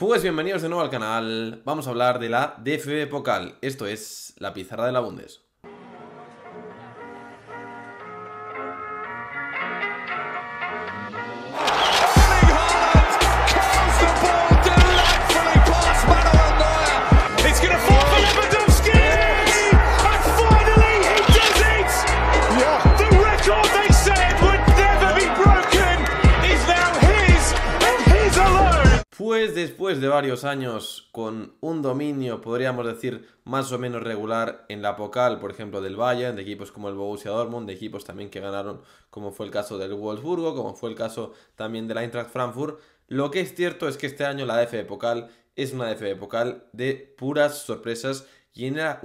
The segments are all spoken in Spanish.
Pues bienvenidos de nuevo al canal. Vamos a hablar de la DFB Pokal. Esto es la pizarra de la Bundes. Pues después de varios años con un dominio, podríamos decir, más o menos regular en la Pocal, por ejemplo, del Bayern, de equipos como el Borussia Dortmund, de equipos también que ganaron, como fue el caso del Wolfsburgo, como fue el caso también de la Eintracht Frankfurt, lo que es cierto es que este año la de Pocal es una de Pocal de puras sorpresas y será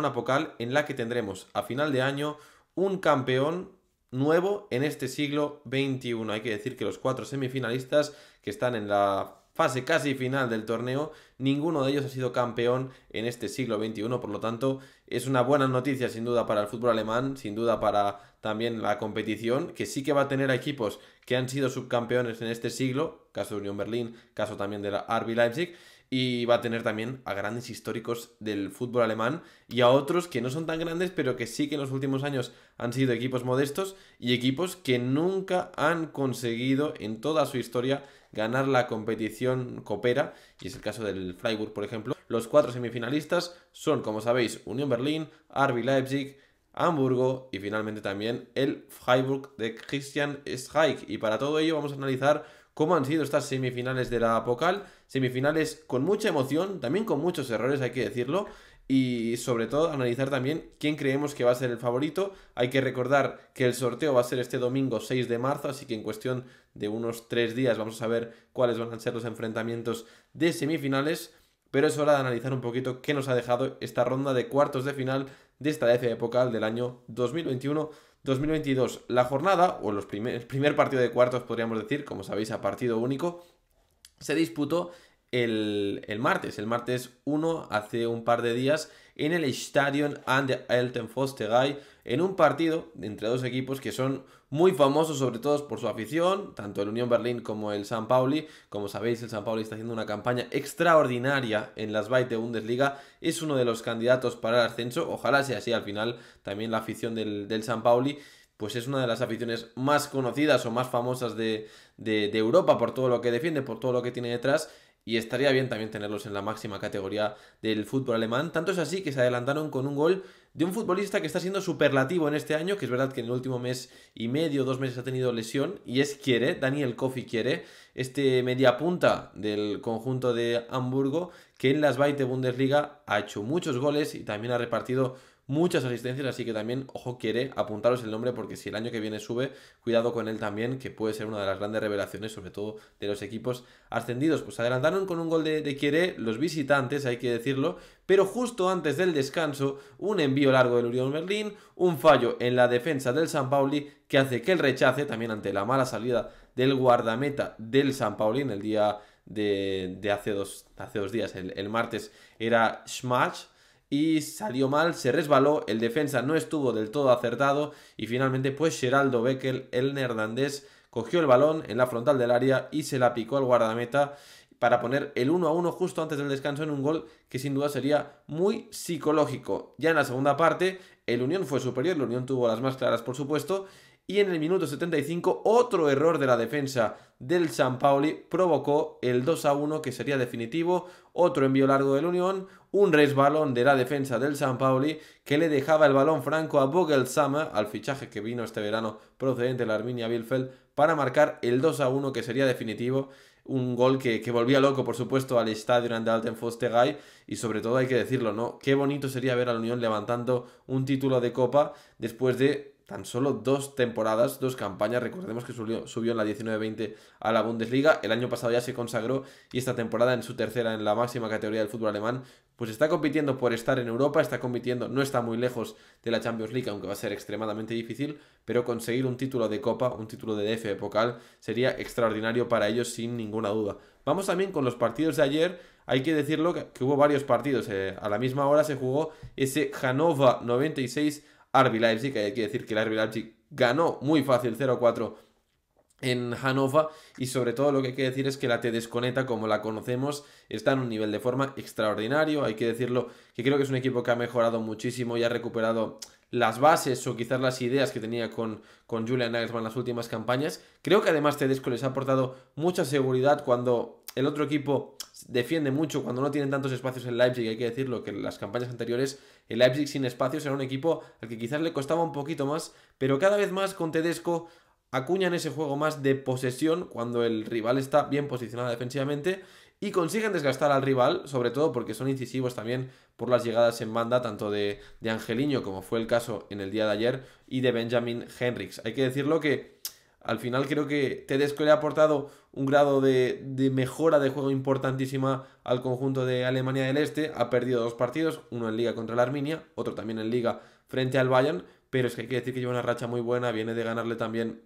una Pocal en la que tendremos a final de año un campeón nuevo en este siglo XXI. Hay que decir que los cuatro semifinalistas que están en la fase casi final del torneo, ninguno de ellos ha sido campeón en este siglo XXI, por lo tanto es una buena noticia sin duda para el fútbol alemán, sin duda para también la competición, que sí que va a tener a equipos que han sido subcampeones en este siglo, caso de Unión Berlín, caso también de la RB Leipzig, y va a tener también a grandes históricos del fútbol alemán y a otros que no son tan grandes, pero que sí que en los últimos años han sido equipos modestos y equipos que nunca han conseguido en toda su historia ganar la competición coopera, y es el caso del Freiburg, por ejemplo. Los cuatro semifinalistas son, como sabéis, Unión Berlín, Arby Leipzig, Hamburgo y finalmente también el Freiburg de Christian Streich. Y para todo ello vamos a analizar cómo han sido estas semifinales de la Apocal. Semifinales con mucha emoción, también con muchos errores, hay que decirlo y sobre todo analizar también quién creemos que va a ser el favorito. Hay que recordar que el sorteo va a ser este domingo 6 de marzo, así que en cuestión de unos 3 días vamos a ver cuáles van a ser los enfrentamientos de semifinales, pero es hora de analizar un poquito qué nos ha dejado esta ronda de cuartos de final de esta F época del año 2021. 2022, la jornada, o los el primer partido de cuartos podríamos decir, como sabéis a partido único, se disputó el, martes, el martes 1, hace un par de días, en el Stadion and der en un partido entre dos equipos que son muy famosos, sobre todo por su afición, tanto el Unión Berlín como el San Pauli. Como sabéis, el San Pauli está haciendo una campaña extraordinaria en las Byte de Bundesliga, es uno de los candidatos para el ascenso. Ojalá sea así al final también la afición del, del San Pauli pues es una de las aficiones más conocidas o más famosas de, Europa por todo lo que defiende, por todo lo que tiene detrás y estaría bien también tenerlos en la máxima categoría del fútbol alemán. Tanto es así que se adelantaron con un gol de un futbolista que está siendo superlativo en este año, que es verdad que en el último mes y medio, dos meses ha tenido lesión, y es Quiere, Daniel Kofi Quiere, este mediapunta del conjunto de Hamburgo, que en las Bundesliga ha hecho muchos goles y también ha repartido muchas asistencias, así que también, ojo, quiere apuntaros el nombre porque si el año que viene sube, cuidado con él también, que puede ser una de las grandes revelaciones, sobre todo de los equipos ascendidos. Pues adelantaron con un gol de, de Quiere los visitantes, hay que decirlo, pero justo antes del descanso, un envío largo del Unión Berlín, un fallo en la defensa del San Pauli que hace que el rechace, también ante la mala salida del guardameta del San Pauli en el día de, hace, dos, hace dos días, el, martes, era smash y salió mal, se resbaló, el defensa no estuvo del todo acertado y finalmente pues Geraldo Beckel, el neerlandés, cogió el balón en la frontal del área y se la picó al guardameta para poner el 1 a 1 justo antes del descanso en un gol que sin duda sería muy psicológico. Ya en la segunda parte, el Unión fue superior, el Unión tuvo las más claras, por supuesto, y en el minuto 75 otro error de la defensa del San Pauli provocó el 2 a 1 que sería definitivo, otro envío largo del Unión, un resbalón de la defensa del San Pauli que le dejaba el balón franco a Vogelsama, al fichaje que vino este verano procedente de la Arminia Bielefeld para marcar el 2 a 1 que sería definitivo. Un gol que, que volvía loco, por supuesto, al estadio de Foster Y sobre todo hay que decirlo, ¿no? Qué bonito sería ver al Unión levantando un título de Copa después de tan solo dos temporadas, dos campañas. Recordemos que subió, subió en la 19-20 a la Bundesliga. El año pasado ya se consagró y esta temporada en su tercera en la máxima categoría del fútbol alemán, pues está compitiendo por estar en Europa, está compitiendo, no está muy lejos de la Champions League, aunque va a ser extremadamente difícil, pero conseguir un título de Copa, un título de DF de Pokal, sería extraordinario para ellos sin ninguna duda. Vamos también con los partidos de ayer. Hay que decirlo que, hubo varios partidos. Eh, a la misma hora se jugó ese Hanova 96 RB Leipzig. Hay que decir que el Arby Leipzig ganó muy fácil 0-4 en Hannover y sobre todo lo que hay que decir es que la Tedesconeta como la conocemos está en un nivel de forma extraordinario, hay que decirlo que creo que es un equipo que ha mejorado muchísimo y ha recuperado las bases o quizás las ideas que tenía con, con Julian Nagelsmann en las últimas campañas. Creo que además Tedesco les ha aportado mucha seguridad cuando el otro equipo defiende mucho cuando no tienen tantos espacios en Leipzig, hay que decirlo, que en las campañas anteriores el Leipzig sin espacios era un equipo al que quizás le costaba un poquito más, pero cada vez más con Tedesco acuñan ese juego más de posesión cuando el rival está bien posicionado defensivamente y consiguen desgastar al rival, sobre todo porque son incisivos también por las llegadas en banda tanto de, de Angeliño como fue el caso en el día de ayer y de Benjamin Henrix. Hay que decirlo que al final creo que Tedesco le ha aportado un grado de, mejora de juego importantísima al conjunto de Alemania del Este. Ha perdido dos partidos, uno en liga contra la Arminia, otro también en liga frente al Bayern, pero es que hay que decir que lleva una racha muy buena, viene de ganarle también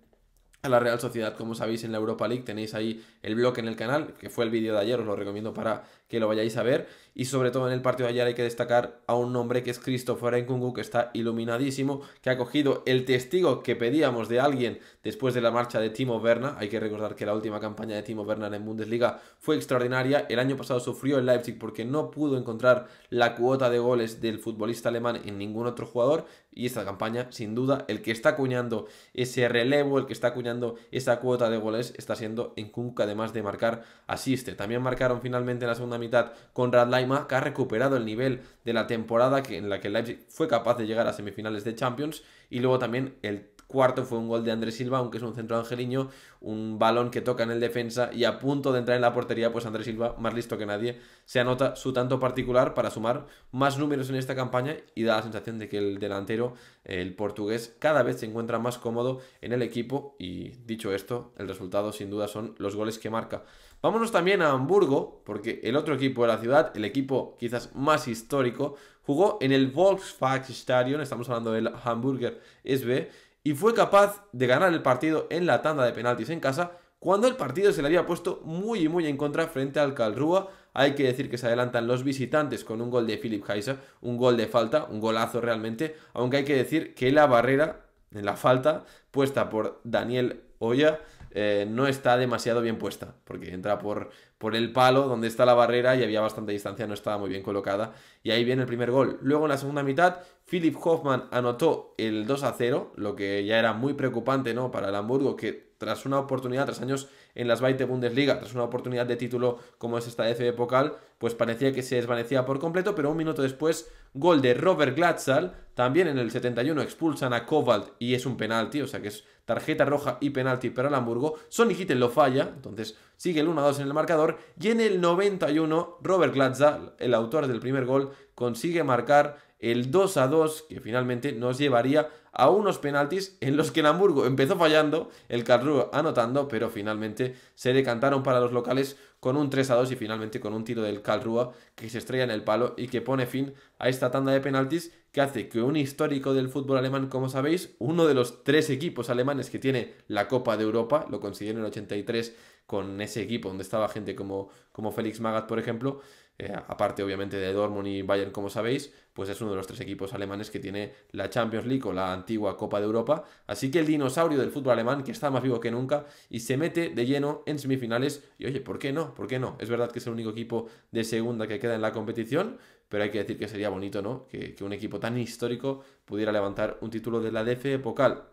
a la Real Sociedad. Como sabéis, en la Europa League tenéis ahí el blog en el canal, que fue el vídeo de ayer, os lo recomiendo para que lo vayáis a ver. Y sobre todo en el partido de ayer hay que destacar a un nombre que es Christopher Nkunku, que está iluminadísimo, que ha cogido el testigo que pedíamos de alguien después de la marcha de Timo Werner. Hay que recordar que la última campaña de Timo Werner en Bundesliga fue extraordinaria. El año pasado sufrió en Leipzig porque no pudo encontrar la cuota de goles del futbolista alemán en ningún otro jugador y esta campaña, sin duda, el que está acuñando ese relevo, el que está acuñando esa cuota de goles, está siendo Nkunku, además de marcar asiste. También marcaron finalmente en la segunda mitad con Laima, que ha recuperado el nivel de la temporada en la que Leipzig fue capaz de llegar a semifinales de Champions, y luego también el cuarto fue un gol de Andrés Silva, aunque es un centro angeliño, un balón que toca en el defensa y a punto de entrar en la portería, pues Andrés Silva, más listo que nadie, se anota su tanto particular para sumar más números en esta campaña y da la sensación de que el delantero, el portugués, cada vez se encuentra más cómodo en el equipo y dicho esto, el resultado sin duda son los goles que marca. Vámonos también a Hamburgo, porque el otro equipo de la ciudad, el equipo quizás más histórico, jugó en el Volkswagen Stadion, estamos hablando del Hamburger SB, y fue capaz de ganar el partido en la tanda de penaltis en casa cuando el partido se le había puesto muy y muy en contra frente al Calrúa. Hay que decir que se adelantan los visitantes con un gol de Philip heiser un gol de falta, un golazo realmente, aunque hay que decir que la barrera en la falta puesta por Daniel Oya eh, no está demasiado bien puesta, porque entra por, por el palo donde está la barrera y había bastante distancia, no estaba muy bien colocada. Y ahí viene el primer gol. Luego en la segunda mitad, Philip Hoffman anotó el 2 a 0, lo que ya era muy preocupante ¿no? para el Hamburgo, que tras una oportunidad, tras años en las Baite Bundesliga, tras una oportunidad de título como es esta FB e Pokal, pues parecía que se desvanecía por completo, pero un minuto después, gol de Robert Glatzal, también en el 71 expulsan a Cobalt y es un penalti, o sea que es tarjeta roja y penalti para el Hamburgo, Sonny Hitten lo falla, entonces sigue el 1-2 en el marcador, y en el 91 Robert Glatzal, el autor del primer gol, consigue marcar el 2 a 2 que finalmente nos llevaría a unos penaltis en los que el Hamburgo empezó fallando, el Karlsruhe anotando, pero finalmente se decantaron para los locales con un 3 a 2 y finalmente con un tiro del Karlsruhe que se estrella en el palo y que pone fin a esta tanda de penaltis que hace que un histórico del fútbol alemán, como sabéis, uno de los tres equipos alemanes que tiene la Copa de Europa, lo consiguieron en el 83 con ese equipo donde estaba gente como, como Félix Magat, por ejemplo, eh, aparte obviamente de Dortmund y Bayern, como sabéis, pues es uno de los tres equipos alemanes que tiene la Champions League o la antigua Copa de Europa. Así que el dinosaurio del fútbol alemán que está más vivo que nunca y se mete de lleno en semifinales. Y oye, ¿por qué no? ¿Por qué no? Es verdad que es el único equipo de segunda que queda en la competición, pero hay que decir que sería bonito, ¿no? Que, un equipo tan histórico pudiera levantar un título de la DFE epocal.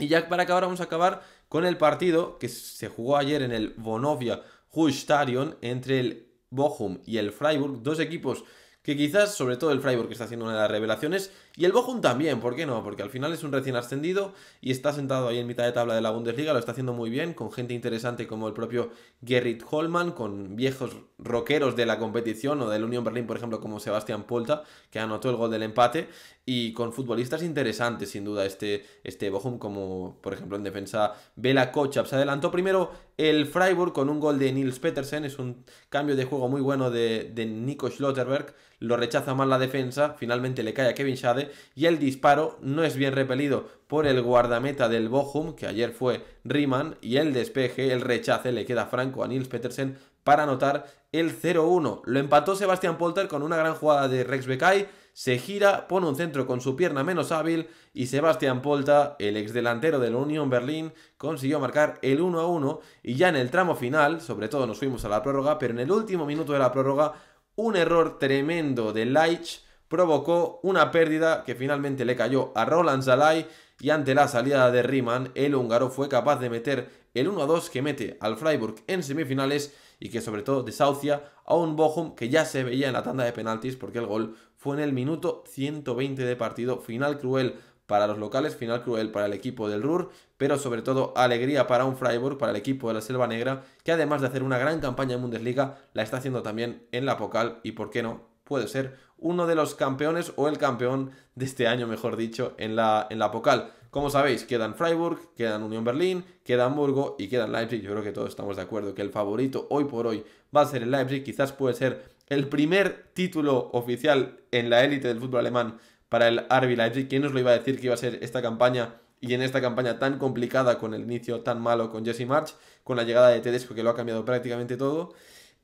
Y ya para acabar vamos a acabar con el partido que se jugó ayer en el Bonovia Hustadion entre el Bochum y el Freiburg, dos equipos que quizás, sobre todo el Freiburg que está haciendo una de las revelaciones, y el Bochum también, ¿por qué no? Porque al final es un recién ascendido y está sentado ahí en mitad de tabla de la Bundesliga, lo está haciendo muy bien, con gente interesante como el propio Gerrit Holman, con viejos rockeros de la competición o del Unión Berlín, por ejemplo, como Sebastián Polta, que anotó el gol del empate, y con futbolistas interesantes, sin duda, este, este Bochum, como por ejemplo en defensa Vela Kochab. Se adelantó primero el Freiburg con un gol de Nils Petersen, es un cambio de juego muy bueno de, de Nico Schlotterberg, lo rechaza mal la defensa, finalmente le cae a Kevin Schade y el disparo no es bien repelido por el guardameta del Bochum, que ayer fue Riemann, y el despeje, el rechace, le queda franco a Nils Petersen para anotar el 0-1. Lo empató Sebastian Polter con una gran jugada de Rex becay se gira, pone un centro con su pierna menos hábil y Sebastian Polta, el exdelantero de la Unión Berlín, consiguió marcar el 1-1 y ya en el tramo final, sobre todo nos fuimos a la prórroga, pero en el último minuto de la prórroga, un error tremendo de Leitch provocó una pérdida que finalmente le cayó a Roland Zalai y ante la salida de Riemann, el húngaro fue capaz de meter el 1-2 que mete al Freiburg en semifinales y que sobre todo desahucia a un Bochum que ya se veía en la tanda de penaltis porque el gol fue en el minuto 120 de partido, final cruel para los locales, final cruel para el equipo del Ruhr, pero sobre todo alegría para un Freiburg, para el equipo de la Selva Negra, que además de hacer una gran campaña en Bundesliga, la está haciendo también en la Pokal y por qué no, puede ser uno de los campeones o el campeón de este año, mejor dicho, en la, en la Pocal. Como sabéis, quedan Freiburg, quedan Unión Berlín, quedan Hamburgo y quedan Leipzig. Yo creo que todos estamos de acuerdo que el favorito hoy por hoy va a ser el Leipzig. Quizás puede ser el primer título oficial en la élite del fútbol alemán para el RB Leipzig. ¿Quién nos lo iba a decir que iba a ser esta campaña? Y en esta campaña tan complicada con el inicio tan malo con Jesse March, con la llegada de Tedesco que lo ha cambiado prácticamente todo.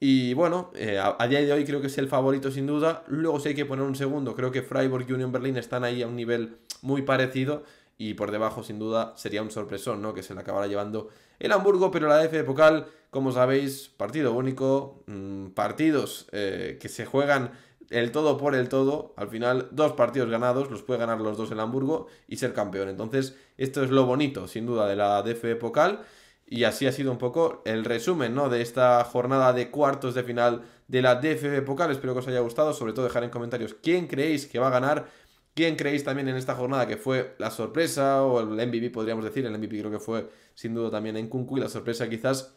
Y bueno, eh, a, día de hoy creo que es el favorito sin duda. Luego si hay que poner un segundo, creo que Freiburg y Union Berlin están ahí a un nivel muy parecido. Y por debajo, sin duda, sería un sorpresón, ¿no? Que se le acabara llevando el Hamburgo, pero la df de como sabéis, partido único, mm, partidos eh, que se juegan el todo por el todo, al final dos partidos ganados, los puede ganar los dos el Hamburgo y ser campeón. Entonces, esto es lo bonito, sin duda, de la DFB Pokal. Y así ha sido un poco el resumen ¿no? de esta jornada de cuartos de final de la DFB Pokal. Espero que os haya gustado. Sobre todo dejar en comentarios quién creéis que va a ganar. ¿Quién creéis también en esta jornada que fue la sorpresa o el MVP podríamos decir? El MVP creo que fue sin duda también en Kunku y la sorpresa quizás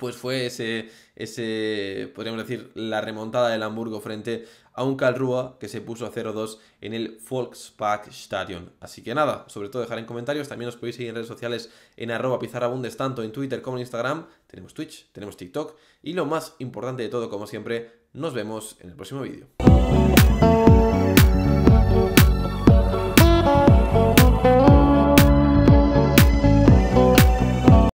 pues fue ese, ese, podríamos decir, la remontada del Hamburgo frente a un Calrúa que se puso a 0-2 en el Volkspark Stadion. Así que nada, sobre todo dejar en comentarios, también os podéis seguir en redes sociales en arroba pizarrabundes, tanto en Twitter como en Instagram, tenemos Twitch, tenemos TikTok, y lo más importante de todo, como siempre, nos vemos en el próximo vídeo.